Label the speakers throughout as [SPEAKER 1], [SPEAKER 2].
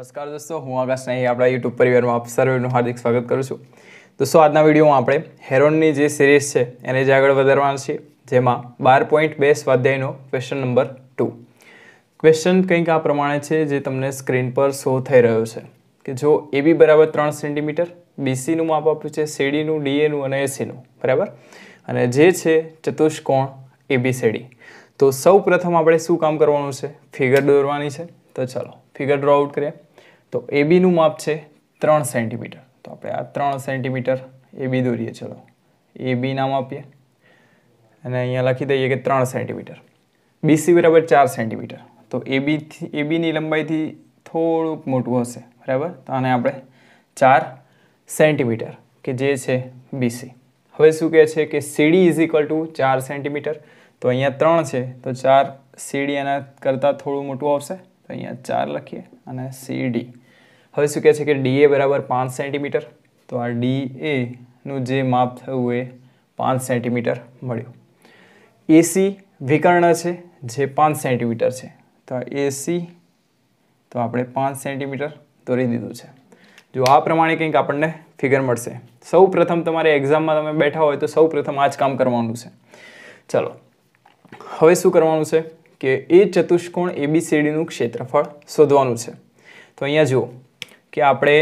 [SPEAKER 1] નમસ્કાર દોસ્તો હું આકાશ નહીં આપણા યુટ્યુબ પરિવારમાં આપ સર્વેનું હાર્દિક સ્વાગત કરું છું દોસ્તો આજના વિડીયોમાં આપણે હેરોનની જે સિરીઝ છે એને જે આગળ વધારવાના છીએ જેમાં બાર પોઈન્ટ બે સ્વાધ્યાયનો ક્વેશ્ચન નંબર ટુ ક્વેશ્ચન કંઈક આ પ્રમાણે છે જે તમને સ્ક્રીન પર શો થઈ રહ્યો છે કે જો એ બી બરાબર ત્રણ સેન્ટીમીટર બીસીનું માપ આપ્યું છે સીડીનું ડીએનું અને એસીનું બરાબર અને જે છે ચતુષ્કોણ એબીસીડી તો સૌ પ્રથમ આપણે શું કામ કરવાનું છે ફિગર દોરવાની છે તો ચાલો ફિગર ડ્રો આઉટ કરીએ તો એ બીનું માપ છે ત્રણ સેન્ટીમીટર તો આપણે આ ત્રણ સેન્ટીમીટર એ બી દોરીએ ચલો એ બી નામ આપીએ અને અહીંયા લખી દઈએ કે ત્રણ સેન્ટીમીટર બીસી બરાબર ચાર સેન્ટીમીટર તો એ બીથી એ બીની લંબાઈથી થોડુંક મોટું હશે બરાબર તો આને આપણે ચાર સેન્ટીમીટર કે જે છે બીસી હવે શું કહે છે કે સીડી ઇઝ ઇક્વલ ટુ ચાર સેન્ટીમીટર તો અહીંયા ત્રણ છે તો ચાર સીડી એના કરતાં થોડું મોટું આવશે તો અહીંયા ચાર લખીએ અને સીડી હવે શું કહે છે કે ડીએ બરાબર પાંચ સેન્ટીમીટર તો આ ડી એનું જે માપ થયું એ પાંચ સેન્ટીમીટર મળ્યું એસી વિકર્ણ છે જે પાંચ સેન્ટીમીટર છે તો આ એસી તો આપણે પાંચ સેન્ટીમીટર દોરી દીધું છે જો આ પ્રમાણે કંઈક આપણને ફિગર મળશે સૌ પ્રથમ તમારે એક્ઝામમાં તમે બેઠા હોય તો સૌ પ્રથમ આ જ કામ કરવાનું છે ચલો હવે શું કરવાનું છે કે એ ચતુષ્કોણ એબીસીડીનું ક્ષેત્રફળ શોધવાનું છે તો અહીંયા જુઓ કે આપણે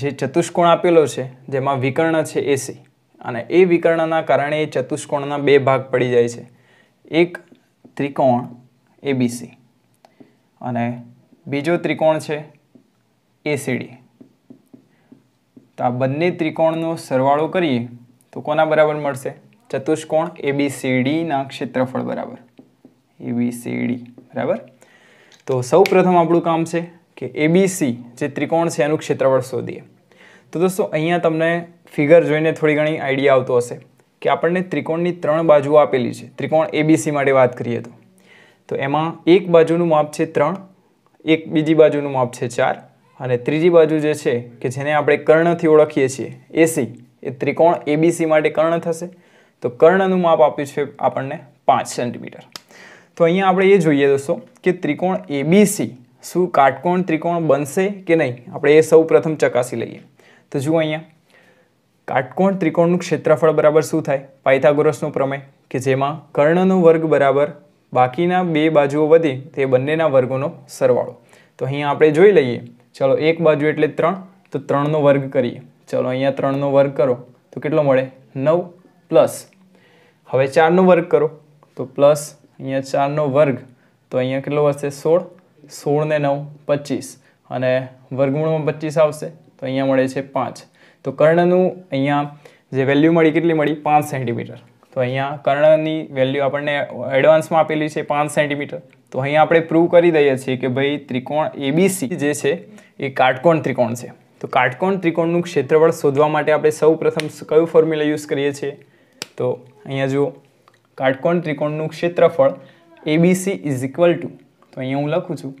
[SPEAKER 1] જે ચતુષ્કોણ આપેલો છે જેમાં વિકર્ણ છે એસી અને એ વિકર્ણના કારણે એ ચતુષ્કોણના બે ભાગ પડી જાય છે એક ત્રિકોણ એબીસી અને બીજો ત્રિકોણ છે એસીડી તો આ બંને ત્રિકોણનો સરવાળો કરીએ તો કોના બરાબર મળશે ચતુષ્કોણ એબીસીડીના ક્ષેત્રફળ બરાબર એબીસીડી બરાબર તો સૌ પ્રથમ આપણું કામ છે કે એબીસી જે ત્રિકોણ છે એનું ક્ષેત્રફળ શોધીએ તો દોસ્તો અહીંયા તમને ફિગર જોઈને થોડી ઘણી આઈડિયા આવતો હશે કે આપણને ત્રિકોણની ત્રણ બાજુ આપેલી છે ત્રિકોણ એબીસી માટે વાત કરીએ તો તો એમાં એક બાજુનું માપ છે ત્રણ એક બીજી બાજુનું માપ છે ચાર અને ત્રીજી બાજુ જે છે કે જેને આપણે કર્ણથી ઓળખીએ છીએ એસી એ ત્રિકોણ એબીસી માટે કર્ણ થશે તો કર્ણનું માપ આપ્યું છે આપણને પાંચ સેન્ટીમીટર તો અહીંયા આપણે એ જોઈએ દોસ્તો કે ત્રિકોણ એબીસી શું કાટકોણ ત્રિકોણ બનશે કે નહીં આપણે એ સૌ પ્રથમ ચકાસી લઈએ તો જુઓ અહીંયા કાટકોણ ત્રિકોણનું ક્ષેત્રફળ બરાબર શું થાય પાયથાગોરસનો પ્રમેય કે જેમાં કર્ણનો વર્ગ બરાબર બાકીના બે બાજુઓ વધે તે બંનેના વર્ગોનો સરવાળો તો અહીંયા આપણે જોઈ લઈએ ચલો એક બાજુ એટલે ત્રણ તો ત્રણનો વર્ગ કરીએ ચલો અહીંયા ત્રણનો વર્ગ કરો તો કેટલો મળે નવ પ્લસ હવે ચારનો વર્ગ કરો તો પ્લસ અહીંયા ચારનો વર્ગ તો અહીંયા કેટલો વધશે સોળ સોળ ને નવ પચીસ અને વર્ગમૂળમાં પચીસ આવશે તો અહીંયા મળે છે પાંચ તો કર્ણનું અહીંયા જે વેલ્યુ મળી કેટલી મળી પાંચ સેન્ટીમીટર તો અહીંયા કર્ણની વેલ્યુ આપણને એડવાન્સમાં આપેલી છે પાંચ સેન્ટીમીટર તો અહીંયા આપણે પ્રૂવ કરી દઈએ છીએ કે ભાઈ ત્રિકોણ એબીસી જે છે એ કાટકોણ ત્રિકોણ છે તો કાટકોણ ત્રિકોણનું ક્ષેત્રફળ શોધવા માટે આપણે સૌ પ્રથમ કયું ફોર્મ્યુલા યુઝ કરીએ છીએ તો અહીંયા જુઓ કાટકોણ ત્રિકોણનું ક્ષેત્રફળ એબીસી ઇઝ ઇક્વલ ટુ તો અહીંયા હું લખું છું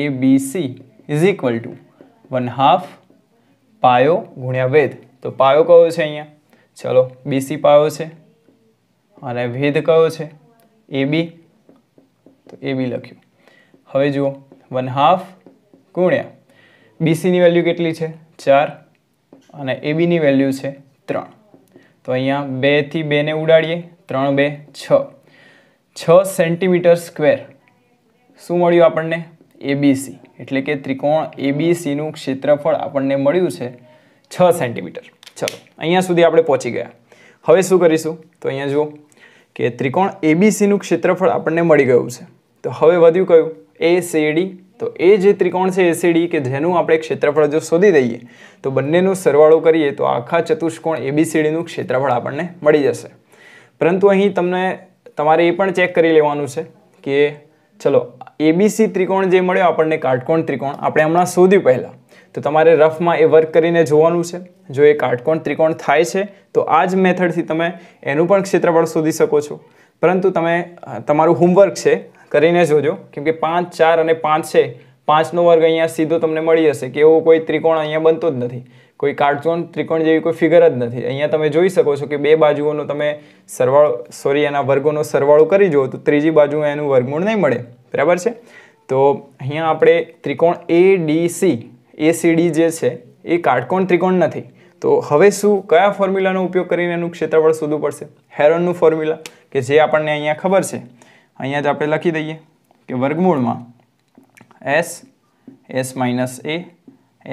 [SPEAKER 1] A B C is equal to one half પાયો ગુણ્યા વેદ તો પાયો કયો છે અહીંયા ચલો બીસી પાયો છે અને વેદ કયો છે એ બી તો એ બી લખ્યું હવે જુઓ વન હાફ ગુણ્યા બીસીની વેલ્યુ કેટલી છે ચાર અને એ બીની વેલ્યુ છે ત્રણ તો અહીંયા બેથી બેને ઉડાડીએ ત્રણ બે છ છ સેન્ટીમીટર સ્ક્વેર શું મળ્યું આપણને એબીસી એટલે કે ત્રિકોણ એબીસીનું ક્ષેત્રફળ આપણને મળ્યું છે છ સેન્ટીમીટર ચલો અહીંયા સુધી આપણે પહોંચી ગયા હવે શું કરીશું તો અહીંયા જુઓ કે ત્રિકોણ એબીસીનું ક્ષેત્રફળ આપણને મળી ગયું છે તો હવે વધ્યું કયું એ સીડી તો એ જે ત્રિકોણ છે એસીડી કે જેનું આપણે ક્ષેત્રફળ જો શોધી દઈએ તો બંનેનું સરવાળો કરીએ તો આખા ચતુષ્કોણ એબીસીડીનું ક્ષેત્રફળ આપણને મળી જશે પરંતુ અહીં તમને તમારે એ પણ ચેક કરી લેવાનું છે કે ચલો એબીસી ત્રિકોણ જે મળ્યો આપણને કાટકોણ ત્રિકોણ આપણે હમણાં શોધ્યું પહેલાં તો તમારે રફમાં એ વર્ક કરીને જોવાનું છે જો એ કાટકોણ ત્રિકોણ થાય છે તો આ જ મેથડથી તમે એનું પણ ક્ષેત્રફળ શોધી શકો છો પરંતુ તમે તમારું હોમવર્ક છે કરીને જોજો કેમકે પાંચ ચાર અને પાંચ છે પાંચનો વર્ગ અહીંયા સીધો તમને મળી જશે કે એવો કોઈ ત્રિકોણ અહીંયા બનતો જ નથી કોઈ કાર્ટૂન ત્રિકોણ જેવી કોઈ ફિગર જ નથી અહીંયા તમે જોઈ શકો છો કે બે બાજુઓનો તમે સરવાળો સોરી એના વર્ગોનો સરવાળો કરી જુઓ તો ત્રીજી બાજુ એનું વર્ગમૂળ નહીં મળે બરાબર છે તો અહીંયા આપણે ત્રિકોણ A D C A C D જે છે એ કાટકોણ ત્રિકોણ નથી તો હવે શું કયા ફોર્મ્યુલાનો ઉપયોગ કરીને એનું ક્ષેત્રફળ શોધવું પડશે હેરોનનું ફોર્મ્યુલા કે જે આપણને અહીંયા ખબર છે અહીંયા જ આપણે લખી દઈએ કે વર્ગમૂળમાં S S minus A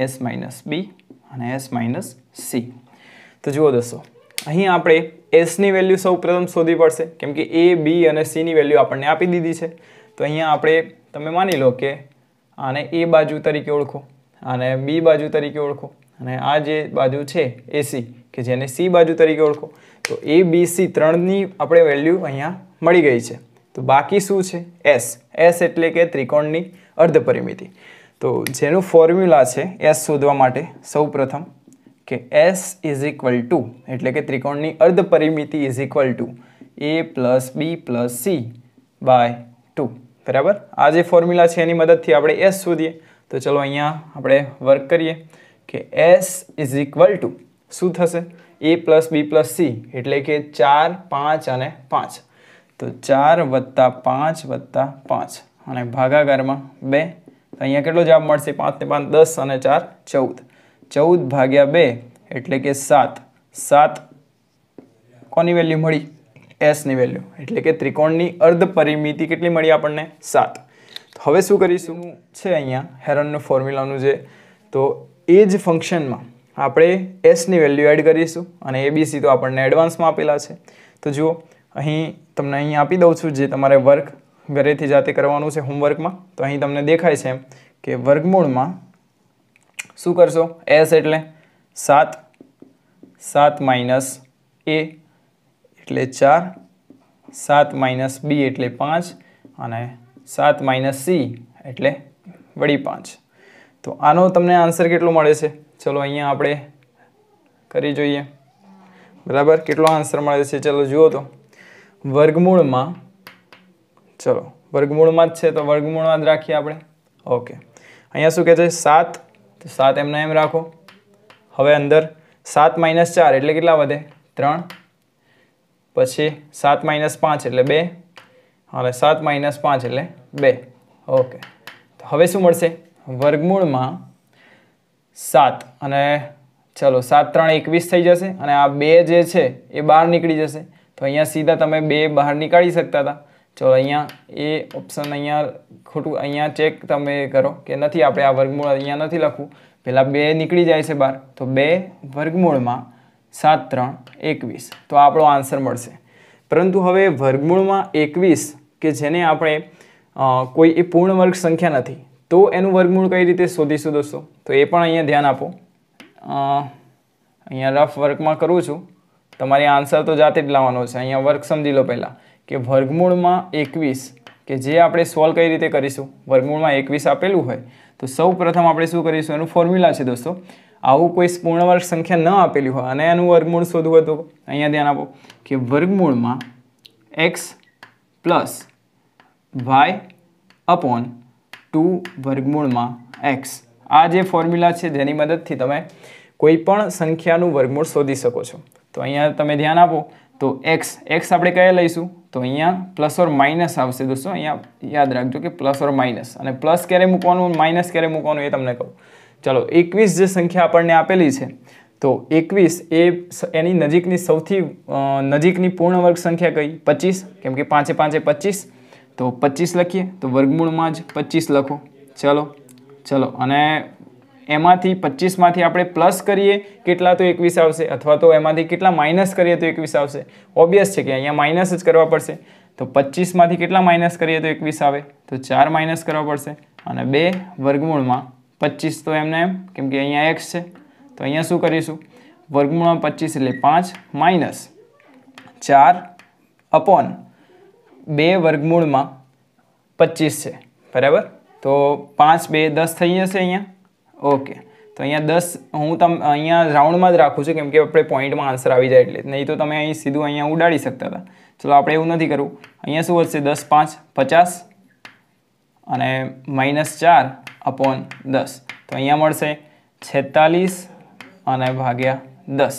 [SPEAKER 1] S minus B અને એસ માઇનસ સી તો જુઓ દોસ્તો અહીં આપણે એસની વેલ્યુ સૌ પ્રથમ શોધવી પડશે કેમ કે એ બી અને સીની વેલ્યુ આપણને આપી દીધી છે તો અહીંયા આપણે તમે માની લો કે આને એ બાજુ તરીકે ઓળખો અને બી બાજુ તરીકે ઓળખો અને આ જે બાજુ છે એસી કે જેને સી બાજુ તરીકે ઓળખો તો એ બી સી ત્રણની આપણે વેલ્યુ અહીંયા મળી ગઈ છે તો બાકી શું છે એસ એસ એટલે કે ત્રિકોણની અર્ધપરિમિતિ તો જેનું ફોર્મ્યુલા છે એસ શોધવા માટે સૌપ્રથમ કે એસ ઇઝ ઇક્વલ ટુ એટલે કે ત્રિકોણની અર્ધ પરિમિતિ is equal to A plus B plus C by two બરાબર આ જે ફોર્મ્યુલા છે એની મદદથી આપણે એસ શોધીએ તો ચલો અહીંયા આપણે વર્ક કરીએ કે એસ ઇઝ ઇક્વલ ટુ શું થશે A plus B plus C એટલે કે ચાર પાંચ અને પાંચ તો ચાર વત્તા પાંચ વત્તા પાંચ અને ભાગાકારમાં બે તો અહીંયા કેટલો જવાબ મળશે પાંચને પાંચ દસ અને ચાર ચૌદ ચૌદ ભાગ્યા બે એટલે કે સાત સાત કોની વેલ્યુ મળી એસની વેલ્યુ એટલે કે ત્રિકોણની અર્ધ પરિમિતિ કેટલી મળી આપણને સાત હવે શું કરીશું છે અહીંયા હેરનનું ફોર્મ્યુલાનું જે તો એ જ ફંક્શનમાં આપણે એસની વેલ્યુ એડ કરીશું અને એબીસી તો આપણને એડવાન્સમાં આપેલા છે તો જુઓ અહીં તમને અહીં આપી દઉં છું જે તમારે વર્ક ઘરેથી જાતે કરવાનું છે હોમવર્કમાં તો અહીં તમને દેખાય છે કે વર્ગમૂળમાં શું કરશો એસ એટલે સાત સાત માઇનસ એ એટલે ચાર સાત માઇનસ બી એટલે પાંચ અને સાત માઇનસ સી એટલે વળી પાંચ તો આનો તમને આન્સર કેટલો મળે છે ચલો અહીંયા આપણે કરી જોઈએ બરાબર કેટલો આન્સર મળે છે ચલો જુઓ તો વર્ગમૂળમાં ચલો વર્ગમૂળમાં જ છે તો વર્ગમૂળમાં જ રાખીએ આપણે ઓકે અહીંયા શું કહે છે સાત તો સાત એમને એમ રાખો હવે અંદર સાત માઇનસ ચાર એટલે કેટલા વધે ત્રણ પછી સાત માઇનસ પાંચ એટલે બે હવે સાત માઇનસ પાંચ એટલે બે ઓકે તો હવે શું મળશે વર્ગમૂળમાં સાત અને ચલો સાત ત્રણ એકવીસ થઈ જશે અને આ બે જે છે એ બહાર નીકળી જશે તો અહીંયા સીધા તમે બે બહાર નીકાળી શકતા હતા ચલો અહીંયા એ ઓપ્શન અહીંયા ખોટું અહીંયા ચેક તમે કરો કે નથી આપણે આ વર્ગમૂળ અહીંયા નથી લખવું પહેલાં બે નીકળી જાય છે બહાર તો બે વર્ગમૂળમાં સાત ત્રણ એકવીસ તો આપણો આન્સર મળશે પરંતુ હવે વર્ગમૂળમાં એકવીસ કે જેને આપણે કોઈ એ પૂર્ણ વર્ગ સંખ્યા નથી તો એનું વર્ગમૂળ કઈ રીતે શોધીશું દોસ્તો તો એ પણ અહીંયા ધ્યાન આપો અહીંયા રફ વર્કમાં કરું છું તમારે આન્સર તો જાતે જ લાવવાનો છે અહીંયા વર્ક સમજી લો પહેલાં કે વર્ગમૂળમાં એકવીસ કે જે આપણે સોલ્વ કઈ રીતે કરીશું વર્ગમૂળમાં એકવીસ આપેલું હોય તો સૌ પ્રથમ આપણે શું કરીશું એનું ફોર્મ્યુલા છે દોસ્તો આવું કોઈ પૂર્ણવર્ગ સંખ્યા ન આપેલી હોય અને એનું વર્ગમૂળ શોધવું હતું અહીંયા ધ્યાન આપો કે વર્ગમૂળમાં X plus Y upon two વર્ગમૂળમાં એક્સ આ જે ફોર્મ્યુલા છે જેની મદદથી તમે કોઈ પણ સંખ્યાનું વર્ગમૂળ શોધી શકો છો તો અહીંયા તમે ધ્યાન આપો તો એક્સ એક્સ આપણે કયા લઈશું તો અહીંયા પ્લસ ઓર માઇનસ આવશે દોસ્તો અહીંયા યાદ રાખજો કે પ્લસ ઓર માઇનસ અને પ્લસ ક્યારે મૂકવાનું માઇનસ ક્યારે મૂકવાનું એ તમને કહું ચલો એકવીસ જે સંખ્યા આપણને આપેલી છે તો એકવીસ એ એની નજીકની સૌથી નજીકની પૂર્ણ વર્ગ સંખ્યા કઈ પચીસ કેમ કે પાંચે પાંચે પચીસ તો પચીસ લખીએ તો વર્ગમૂળમાં જ પચીસ લખો ચલો ચલો અને એમાંથી પચીસમાંથી આપણે પ્લસ કરીએ કેટલા તો એકવીસ આવશે અથવા તો એમાંથી કેટલા માઇનસ કરીએ તો એકવીસ આવશે ઓબ્વિયસ છે કે અહીંયા માઇનસ જ કરવા પડશે તો પચીસમાંથી કેટલા માઇનસ કરીએ તો એકવીસ આવે તો ચાર માઇનસ કરવા પડશે અને બે વર્ગમૂળમાં પચીસ તો એમને એમ કેમ કે અહીંયા એક્સ છે તો અહીંયા શું કરીશું વર્ગમૂળમાં પચીસ એટલે પાંચ માઇનસ ચાર અપોન બે વર્ગમૂળમાં પચીસ છે બરાબર તો પાંચ બે દસ થઈ જશે અહીંયા ઓકે તો અહીંયા દસ હું તમ અહીંયા રાઉન્ડમાં જ રાખું છું કેમકે આપણે પોઈન્ટમાં આન્સર આવી જાય એટલે નહીં તો તમે અહીં સીધું અહીંયા ઉડાડી શકતા હતા ચલો આપણે એવું નથી કરવું અહીંયા શું વધશે દસ પાંચ પચાસ અને માઇનસ ચાર અપોન દસ તો અહીંયા મળશે છેતાલીસ અને ભાગ્યા દસ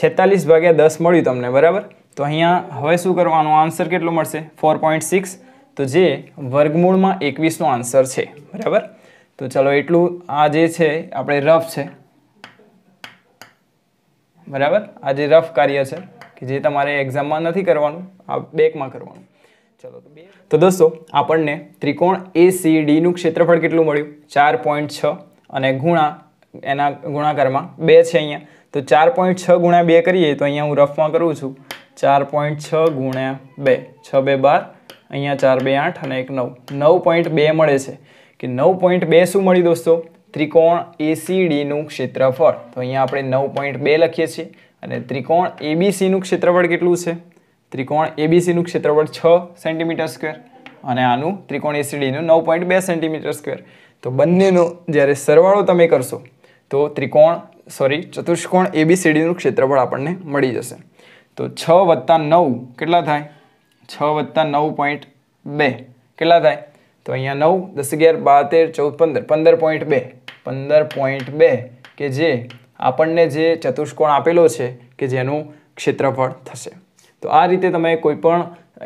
[SPEAKER 1] છેતાલીસ ભાગ્યા દસ મળ્યું તમને બરાબર તો અહીંયા હવે શું કરવાનો આન્સર કેટલો મળશે ફોર પોઈન્ટ સિક્સ તો જે વર્ગમૂળમાં એકવીસનો આન્સર છે બરાબર તો ચલો એટલું આ જે છે આપણે રફ છે બરાબર આ જે રફ કાર્ય છે કે જે તમારે એક્ઝામમાં નથી કરવાનું આ બેકમાં કરવાનું ચલો તો બે દોસ્તો આપણને ત્રિકોણ એ સી ક્ષેત્રફળ કેટલું મળ્યું ચાર પોઈન્ટ છ અને ગુણા એના ગુણાકારમાં બે છે અહીંયા તો ચાર પોઈન્ટ છ ગુણ્યા બે કરીએ તો અહીંયા હું રફમાં કરું છું ચાર પોઈન્ટ છ ગુણ્યા બે છ બે બાર અહીંયા ચાર બે આઠ અને એક નવ નવ પોઈન્ટ બે મળે છે કે નવ પોઈન્ટ બે શું મળ્યું દોસ્તો ત્રિકોણ એસીડીનું ક્ષેત્રફળ તો અહીંયા આપણે નવ પોઈન્ટ બે લખીએ છીએ અને ત્રિકોણ એબીસીનું ક્ષેત્રફળ કેટલું છે ત્રિકોણ એબીસીનું ક્ષેત્રફળ છ સેન્ટીમીટર સ્ક્વેર અને આનું ત્રિકોણ એસીડીનું નવ પોઈન્ટ બે સેન્ટીમીટર સ્કવેર તો બંનેનો જ્યારે સરવાળો તમે કરશો તો ત્રિકોણ સોરી ચતુષ્કોણ એબીસીડીનું ક્ષેત્રફળ આપણને મળી જશે તો છ વત્તા નવ કેટલા થાય છ વત્તા નવ પોઈન્ટ બે કેટલા થાય તો અહીંયા નવ દસ અગિયાર બાતેર ચૌદ પંદર પંદર પોઈન્ટ બે પંદર પોઈન્ટ બે કે જે આપણને જે ચતુષ્કોણ આપેલો છે કે જેનું ક્ષેત્રફળ થશે તો આ રીતે તમે કોઈપણ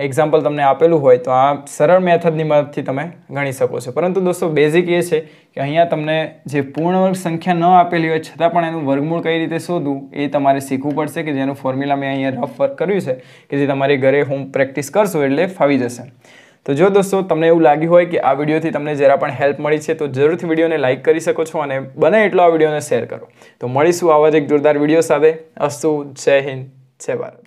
[SPEAKER 1] એક્ઝામ્પલ તમને આપેલું હોય તો આ સરળ મેથડની મદદથી તમે ગણી શકો છો પરંતુ દોસ્તો બેઝિક એ છે કે અહીંયા તમને જે પૂર્ણવર્ગ સંખ્યા ન આપેલી હોય છતાં પણ એનું વર્ગમૂળ કઈ રીતે શોધવું એ તમારે શીખવું પડશે કે જેનું ફોર્મ્યુલા મેં અહીંયા રફ વર્ક કર્યું છે કે જે તમારે ઘરે હોમ પ્રેક્ટિસ કરશો એટલે ફાવી જશે તો જો દોસ્તો તમને એવું લાગ્યું હોય કે આ વિડીયોથી તમને જરા પણ હેલ્પ મળી છે તો જરૂરથી વિડીયોને લાઇક કરી શકો છો અને બને એટલો આ વિડીયોને શેર કરો તો મળીશું આવા જ એક જોરદાર વિડીયો સાથે અસ્તુ જય હિન્દ જય ભારત